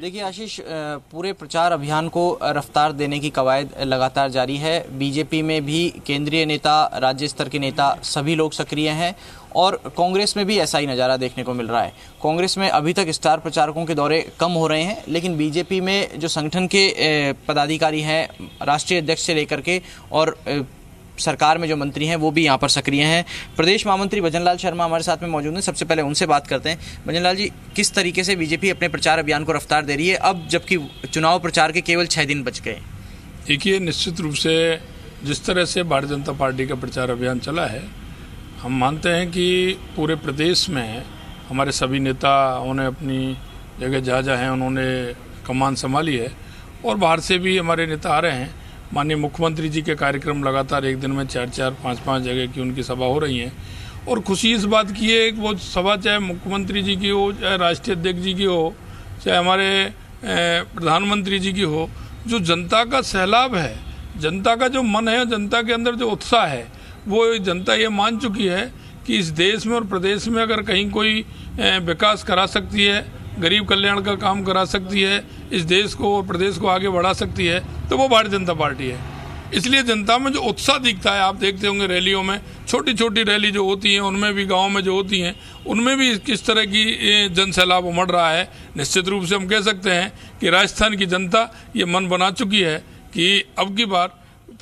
देखिए आशीष पूरे प्रचार अभियान को रफ्तार देने की कवायद लगातार जारी है बीजेपी में भी केंद्रीय नेता राज्य स्तर के नेता सभी लोग सक्रिय हैं और कांग्रेस में भी ऐसा ही नज़ारा देखने को मिल रहा है कांग्रेस में अभी तक स्टार प्रचारकों के दौरे कम हो रहे हैं लेकिन बीजेपी में जो संगठन के पदाधिकारी हैं राष्ट्रीय अध्यक्ष से लेकर के और सरकार में जो मंत्री हैं वो भी यहाँ पर सक्रिय हैं प्रदेश महामंत्री भजन शर्मा हमारे साथ में मौजूद हैं सबसे पहले उनसे बात करते हैं भजन जी किस तरीके से बीजेपी अपने प्रचार अभियान को रफ्तार दे रही है अब जबकि चुनाव प्रचार के केवल छः दिन बच गए देखिए निश्चित रूप से जिस तरह से भारतीय जनता पार्टी का प्रचार अभियान चला है हम मानते हैं कि पूरे प्रदेश में हमारे सभी नेता उन्होंने अपनी जगह जहाँ जहाँ हैं उन्होंने कमान संभाली है और बाहर से भी हमारे नेता आ रहे हैं माननीय मुख्यमंत्री जी के कार्यक्रम लगातार एक दिन में चार चार पाँच पाँच जगह की उनकी सभा हो रही है और खुशी इस बात की है कि वो सभा चाहे मुख्यमंत्री जी की हो चाहे राष्ट्रीय अध्यक्ष जी की हो चाहे हमारे प्रधानमंत्री जी की हो जो जनता का सैलाब है जनता का जो मन है जनता के अंदर जो उत्साह है वो जनता ये मान चुकी है कि इस देश में और प्रदेश में अगर कहीं कोई विकास करा सकती है गरीब कल्याण का काम करा सकती है इस देश को और प्रदेश को आगे बढ़ा सकती है तो वो भारतीय जनता पार्टी है इसलिए जनता में जो उत्साह दिखता है आप देखते होंगे रैलियों में छोटी छोटी रैली जो होती हैं उनमें भी गांव में जो होती हैं उनमें भी किस तरह की जन सैलाब उमड़ रहा है निश्चित रूप से हम कह सकते हैं कि राजस्थान की जनता ये मन बना चुकी है कि अब की बार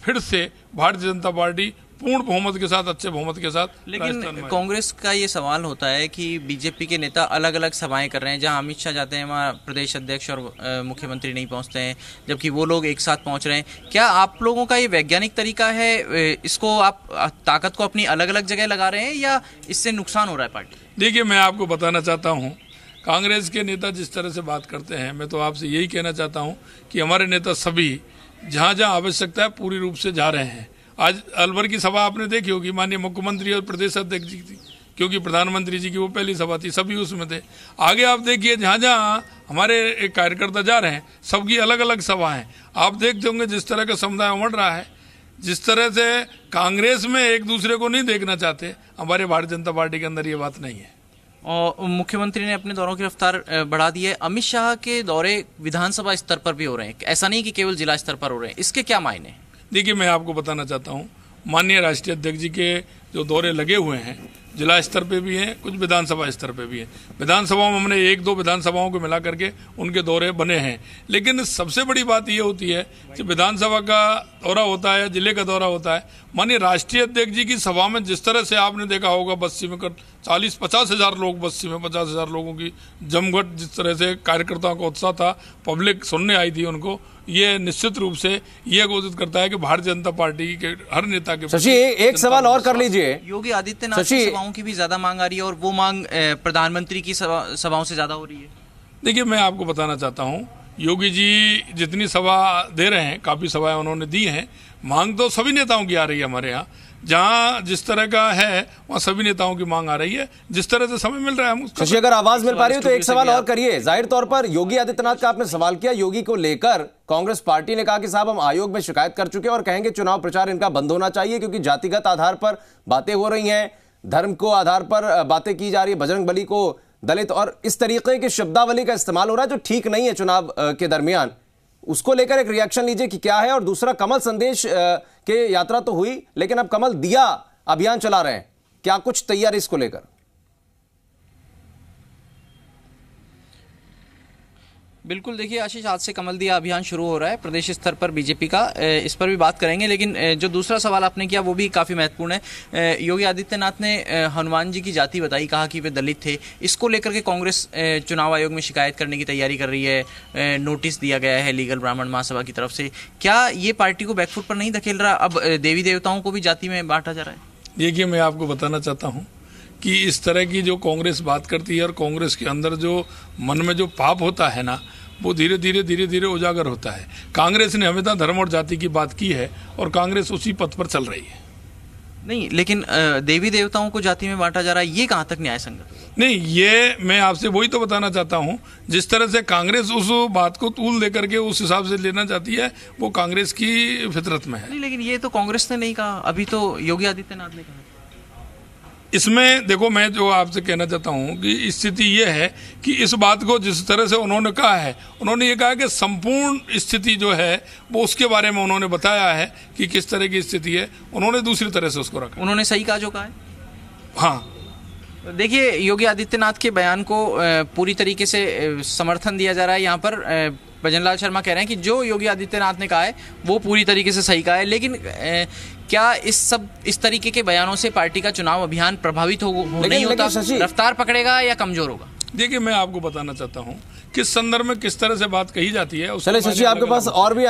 फिर से भारतीय जनता पार्टी पूर्ण बहुमत के साथ अच्छे बहुमत के साथ लेकिन कांग्रेस का ये सवाल होता है कि बीजेपी के नेता अलग अलग सभाएं कर रहे हैं जहां अमित शाह जाते हैं वहां प्रदेश अध्यक्ष और मुख्यमंत्री नहीं पहुंचते हैं जबकि वो लोग एक साथ पहुंच रहे हैं क्या आप लोगों का ये वैज्ञानिक तरीका है इसको आप ताकत को अपनी अलग अलग जगह लगा रहे हैं या इससे नुकसान हो रहा है पार्टी देखिए मैं आपको बताना चाहता हूँ कांग्रेस के नेता जिस तरह से बात करते हैं मैं तो आपसे यही कहना चाहता हूँ कि हमारे नेता सभी जहाँ जहाँ आवश्यकता है पूरी रूप से जा रहे हैं आज अलवर की सभा आपने देखी होगी माननीय मुख्यमंत्री और प्रदेश अध्यक्ष जी की क्योंकि प्रधानमंत्री जी की वो पहली सभा थी सभी उसमें थे आगे आप देखिए जहाँ जहाँ हमारे एक कार्यकर्ता जा रहे हैं सबकी अलग अलग सभा हैं आप देखते होंगे जिस तरह का समुदाय उमड़ रहा है जिस तरह से कांग्रेस में एक दूसरे को नहीं देखना चाहते हमारे भारतीय जनता पार्टी के अंदर ये बात नहीं है और मुख्यमंत्री ने अपने दौरों की रफ्तार बढ़ा दी है अमित शाह के दौरे विधानसभा स्तर पर भी हो रहे हैं ऐसा नहीं कि केवल जिला स्तर पर हो रहे हैं इसके क्या मायने हैं देखिए मैं आपको बताना चाहता हूँ माननीय राष्ट्रीय अध्यक्ष जी के जो दौरे लगे हुए हैं जिला स्तर पे भी हैं कुछ विधानसभा स्तर पे भी हैं विधानसभाओं में हमने एक दो विधानसभाओं को मिला करके उनके दौरे बने हैं लेकिन सबसे बड़ी बात यह होती है कि विधानसभा का दौरा होता है जिले का दौरा होता है माननीय राष्ट्रीय अध्यक्ष जी की सभा में जिस तरह से आपने देखा होगा बस्सी में कर चालीस पचास हज़ार लोग बस्सी में पचास हज़ार लोगों की जमघट जिस तरह से कार्यकर्ताओं का उत्साह था पब्लिक सुनने आई थी उनको ये निश्चित रूप से ये घोषित करता है कि भारतीय जनता पार्टी के हर नेता के शशि एक सवाल और कर लीजिए योगी आदित्यनाथ की सभाओं की भी ज्यादा मांग आ रही है और वो मांग प्रधानमंत्री की सभाओं से ज्यादा हो रही है देखिए मैं आपको बताना चाहता हूँ योगी जी जितनी सभा दे रहे हैं काफ़ी सभाएं उन्होंने दी हैं मांग तो सभी नेताओं की आ रही है हमारे यहाँ जहाँ जिस तरह का है वहाँ सभी नेताओं की मांग आ रही है जिस तरह से समय मिल रहा है शशि अगर आवाज मिल पा रही है तो एक सवाल और करिए जाहिर तौर पर योगी आदित्यनाथ का आपने सवाल किया योगी को लेकर कांग्रेस पार्टी ने कहा कि साहब हम आयोग में शिकायत कर चुके हैं और कहेंगे चुनाव प्रचार इनका बंद होना चाहिए क्योंकि जातिगत आधार पर बातें हो रही हैं धर्म को आधार पर बातें की जा रही है बजरंग बली को दलित और इस तरीके की शब्दावली का इस्तेमाल हो रहा है जो ठीक नहीं है चुनाव के दरमियान उसको लेकर एक रिएक्शन लीजिए कि क्या है और दूसरा कमल संदेश कि यात्रा तो हुई लेकिन अब कमल दिया अभियान चला रहे हैं क्या कुछ तैयारी इसको लेकर बिल्कुल देखिए आशीष आज से कमल दिया अभियान शुरू हो रहा है प्रदेश स्तर पर बीजेपी का इस पर भी बात करेंगे लेकिन जो दूसरा सवाल आपने किया वो भी काफ़ी महत्वपूर्ण है योगी आदित्यनाथ ने हनुमान जी की जाति बताई कहा कि वे दलित थे इसको लेकर के कांग्रेस चुनाव आयोग में शिकायत करने की तैयारी कर रही है नोटिस दिया गया है लीगल ब्राह्मण महासभा की तरफ से क्या ये पार्टी को बैकफुट पर नहीं धकेल रहा अब देवी देवताओं को भी जाति में बांटा जा रहा है देखिए मैं आपको बताना चाहता हूँ कि इस तरह की जो कांग्रेस बात करती है और कांग्रेस के अंदर जो मन में जो पाप होता है ना वो धीरे धीरे धीरे धीरे उजागर होता है कांग्रेस ने हमेशा तो धर्म और जाति की बात की है और कांग्रेस उसी पथ पर चल रही है नहीं लेकिन देवी देवताओं को जाति में बांटा जा रहा है ये कहाँ तक न्याय संगत नहीं ये मैं आपसे वही तो बताना चाहता हूँ जिस तरह से कांग्रेस उस बात को तूल दे करके उस हिसाब से लेना चाहती है वो कांग्रेस की फितरत में है नहीं लेकिन ये तो कांग्रेस ने नहीं कहा अभी तो योगी आदित्यनाथ ने कहा इसमें देखो मैं जो आपसे कहना चाहता हूँ कि स्थिति ये है कि इस बात को जिस तरह से उन्होंने कहा है उन्होंने ये कहा कि संपूर्ण स्थिति जो है वो उसके बारे में उन्होंने बताया है कि किस तरह की स्थिति है उन्होंने दूसरी तरह से उसको रखा उन्होंने सही कहा जो कहा है हाँ देखिए योगी आदित्यनाथ के बयान को पूरी तरीके से समर्थन दिया जा रहा है यहाँ पर भजनलाल शर्मा कह रहे हैं कि जो योगी आदित्यनाथ ने कहा है वो पूरी तरीके से सही कहा है लेकिन क्या इस सब इस तरीके के बयानों से पार्टी का चुनाव अभियान प्रभावित हो, हो नहीं होता रफ्तार पकड़ेगा या कमजोर होगा देखिए मैं आपको बताना चाहता हूँ किस संदर्भ में किस तरह से बात कही जाती है आपके पास और भी